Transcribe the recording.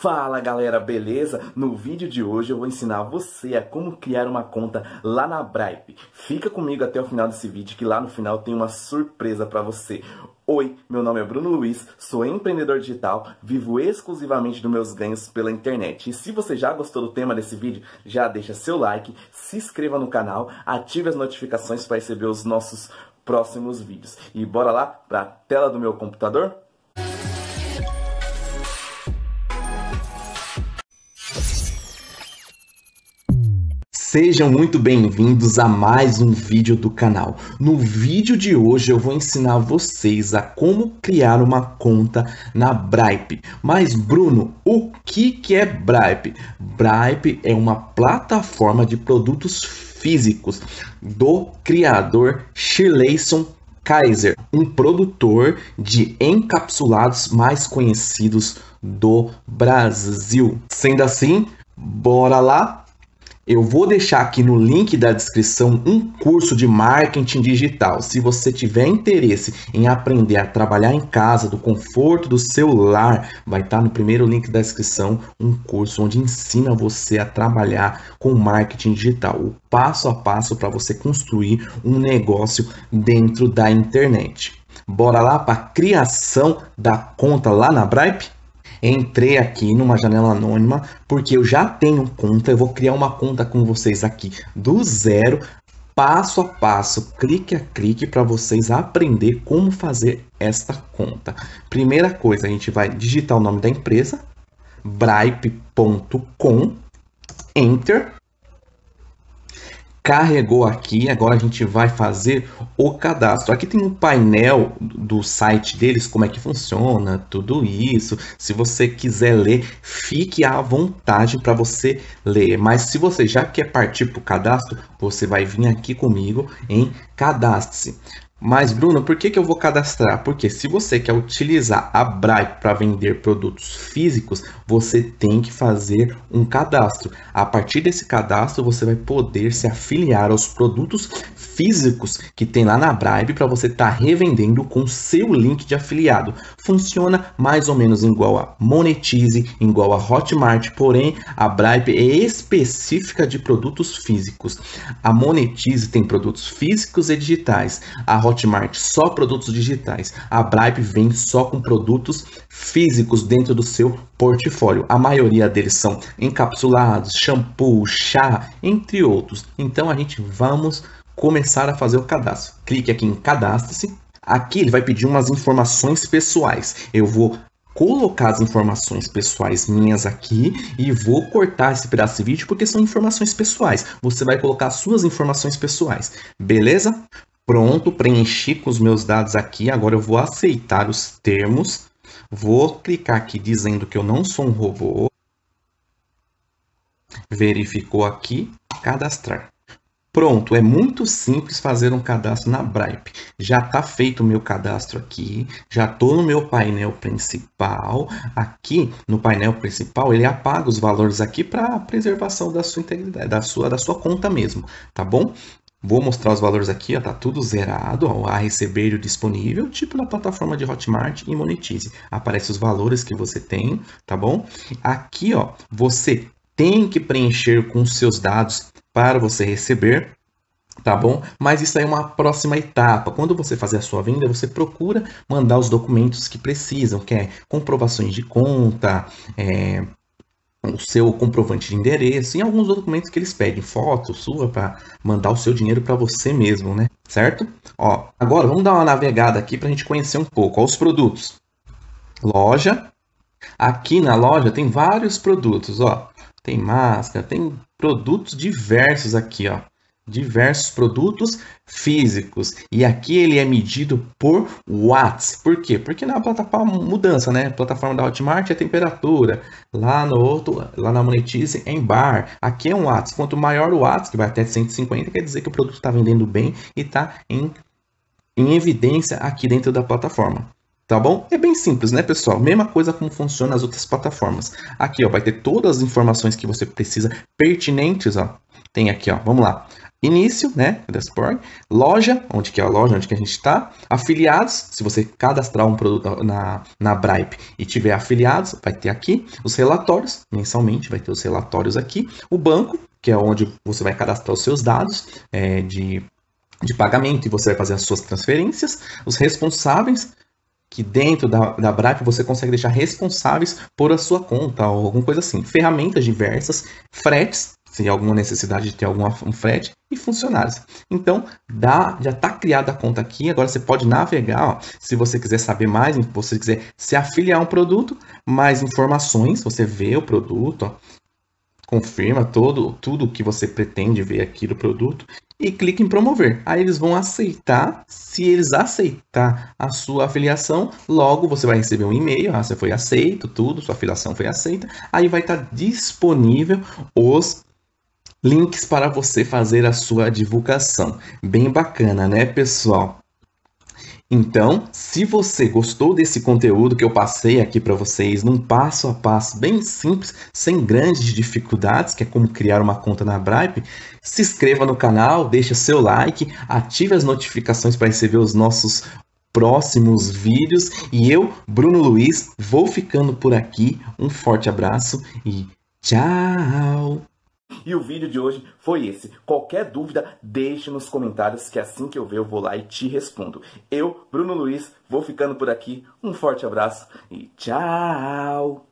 Fala galera, beleza? No vídeo de hoje eu vou ensinar você a como criar uma conta lá na Bripe. Fica comigo até o final desse vídeo que lá no final tem uma surpresa para você. Oi, meu nome é Bruno Luiz, sou empreendedor digital, vivo exclusivamente dos meus ganhos pela internet. E se você já gostou do tema desse vídeo, já deixa seu like, se inscreva no canal, ative as notificações para receber os nossos próximos vídeos. E bora lá para a tela do meu computador? Sejam muito bem-vindos a mais um vídeo do canal. No vídeo de hoje eu vou ensinar vocês a como criar uma conta na Bripe. Mas Bruno, o que que é Bripe? Bripe é uma plataforma de produtos físicos do criador Shirleyson Kaiser, um produtor de encapsulados mais conhecidos do Brasil. Sendo assim, bora lá eu vou deixar aqui no link da descrição um curso de marketing digital. Se você tiver interesse em aprender a trabalhar em casa, do conforto do seu lar, vai estar tá no primeiro link da descrição um curso onde ensina você a trabalhar com marketing digital, o passo a passo para você construir um negócio dentro da internet. Bora lá para a criação da conta lá na Bripe? entrei aqui numa janela anônima, porque eu já tenho conta, eu vou criar uma conta com vocês aqui do zero, passo a passo, clique a clique, para vocês aprender como fazer esta conta. Primeira coisa, a gente vai digitar o nome da empresa, bripe.com, enter, carregou aqui, agora a gente vai fazer o cadastro. Aqui tem um painel do site deles, como é que funciona, tudo isso. Se você quiser ler, fique à vontade para você ler. Mas se você já quer partir para o cadastro, você vai vir aqui comigo em cadastre-se. Mas, Bruno, por que, que eu vou cadastrar? Porque se você quer utilizar a Bright para vender produtos físicos, você tem que fazer um cadastro. A partir desse cadastro, você vai poder se afiliar aos produtos físicos que tem lá na Bribe para você estar tá revendendo com seu link de afiliado. Funciona mais ou menos igual a Monetize, igual a Hotmart, porém a Bribe é específica de produtos físicos. A Monetize tem produtos físicos e digitais. A Hotmart só produtos digitais. A Bripe vem só com produtos físicos dentro do seu portfólio. A maioria deles são encapsulados, shampoo, chá, entre outros. Então a gente vamos começar a fazer o cadastro. Clique aqui em cadastre-se. Aqui ele vai pedir umas informações pessoais. Eu vou colocar as informações pessoais minhas aqui e vou cortar esse pedaço de vídeo porque são informações pessoais. Você vai colocar suas informações pessoais, beleza? Pronto, preenchi com os meus dados aqui. Agora eu vou aceitar os termos. Vou clicar aqui dizendo que eu não sou um robô. Verificou aqui, cadastrar. Pronto, é muito simples fazer um cadastro na Bripe. Já está feito o meu cadastro aqui, já estou no meu painel principal. Aqui no painel principal ele apaga os valores aqui para preservação da sua integridade, da sua, da sua conta mesmo, tá bom? Vou mostrar os valores aqui, está tá tudo zerado, ó, a receber o disponível, tipo na plataforma de Hotmart e Monetize. Aparece os valores que você tem, tá bom? Aqui, ó, você tem que preencher com seus dados para você receber, tá bom? Mas isso aí é uma próxima etapa. Quando você fazer a sua venda, você procura mandar os documentos que precisam, que é comprovações de conta, é, o seu comprovante de endereço e alguns documentos que eles pedem, foto sua para mandar o seu dinheiro para você mesmo, né? Certo? Ó, agora vamos dar uma navegada aqui para a gente conhecer um pouco. Ó, os produtos. Loja. Aqui na loja tem vários produtos, ó. Tem máscara, tem produtos diversos aqui, ó diversos produtos físicos. E aqui ele é medido por watts. Por quê? Porque na plataforma mudança, né? Plataforma da Hotmart é temperatura. Lá no outro, lá na Monetize é em bar. Aqui é um watts. Quanto maior o watts, que vai até 150, quer dizer que o produto está vendendo bem e está em, em evidência aqui dentro da plataforma. Tá bom? É bem simples, né, pessoal? Mesma coisa como funciona as outras plataformas. Aqui, ó, vai ter todas as informações que você precisa pertinentes, ó. Tem aqui, ó. Vamos lá. Início, né? Dashboard. Loja, onde que é a loja, onde que a gente está. Afiliados, se você cadastrar um produto na, na Bripe e tiver afiliados, vai ter aqui. Os relatórios, mensalmente vai ter os relatórios aqui. O banco, que é onde você vai cadastrar os seus dados é, de, de pagamento e você vai fazer as suas transferências. Os responsáveis, que dentro da, da BRAP você consegue deixar responsáveis por a sua conta ou alguma coisa assim. Ferramentas diversas, fretes, seria alguma necessidade de ter algum frete e funcionários. Então, dá, já está criada a conta aqui, agora você pode navegar, ó, se você quiser saber mais, se você quiser se afiliar a um produto, mais informações, você vê o produto, ó, confirma todo, tudo que você pretende ver aqui do produto e clica em promover. Aí eles vão aceitar, se eles aceitar a sua afiliação, logo você vai receber um e-mail, ah, você foi aceito, tudo, sua afiliação foi aceita, aí vai estar tá disponível os links para você fazer a sua divulgação. Bem bacana, né, pessoal? Então, se você gostou desse conteúdo que eu passei aqui para vocês, num passo a passo bem simples, sem grandes dificuldades, que é como criar uma conta na Bripe, se inscreva no canal, deixa seu like, ative as notificações para receber os nossos próximos vídeos e eu, Bruno Luiz, vou ficando por aqui. Um forte abraço e tchau. E o vídeo de hoje foi esse. Qualquer dúvida, deixe nos comentários que assim que eu ver eu vou lá e te respondo. Eu, Bruno Luiz, vou ficando por aqui. Um forte abraço e tchau!